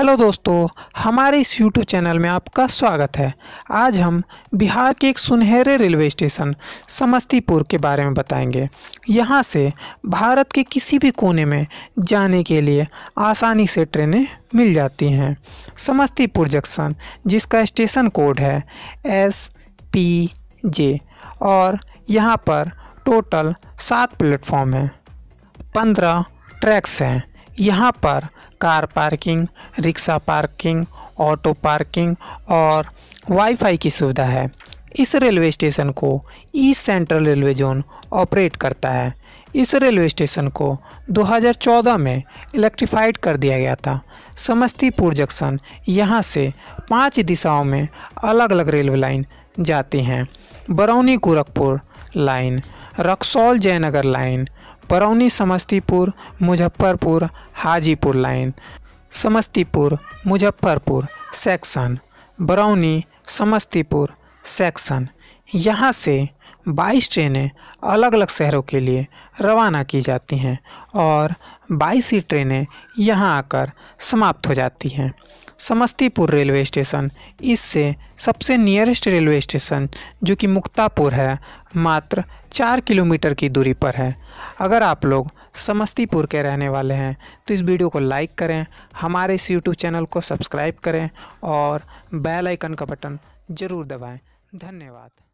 hello दोस्तों हमारे इस यूट्यूब चैनल में आपका स्वागत है आज हम बिहार के एक सुनहरे रेलवे स्टेशन समस्तीपुर के बारे में बताएंगे यहाँ से भारत के किसी भी कोने में जाने के लिए आसानी से ट्रेनें मिल जाती हैं समस्तीपुर जंक्शन जिसका स्टेशन कोड है एस पी जे और यहाँ पर टोटल सात प्लेटफॉर्म हैं पंद्रह ट्रैक्स हैं यहाँ पर car parking rickshaw parking auto parking और वाईफाई की सुविधा है इस रेलवे स्टेशन को east central railway zone operate करता है इस रेलवे स्टेशन को 2014 में इलेक्ट्रीफाइड कर दिया गया था समस्तीपुर जंक्शन यहाँ से पांच दिशाओं में अलग अलग रेलवे लाइन जाती हैं Barauni Gorakhpur line Raxaul Jaynagar line Barauni Samastipur Muzaffarpur Hajipur line Samastipur Muzaffarpur section Barauni Samastipur section यहाँ से 22 ट्रेनें अलग अलग शहरों के लिए रवाना की जाती हैं और बाईस ही ट्रेनें यहाँ आकर समाप्त हो जाती हैं समस्तीपुर रेलवे स्टेशन इससे सबसे नियरेस्ट रेलवे स्टेशन जो कि मुक्तापुर है मात्र चार किलोमीटर की दूरी पर है अगर आप लोग समस्तीपुर के रहने वाले हैं तो इस वीडियो को लाइक करें हमारे इस यूट्यूब चैनल को सब्सक्राइब करें और बेल आइकन का बटन ज़रूर दबाएं धन्यवाद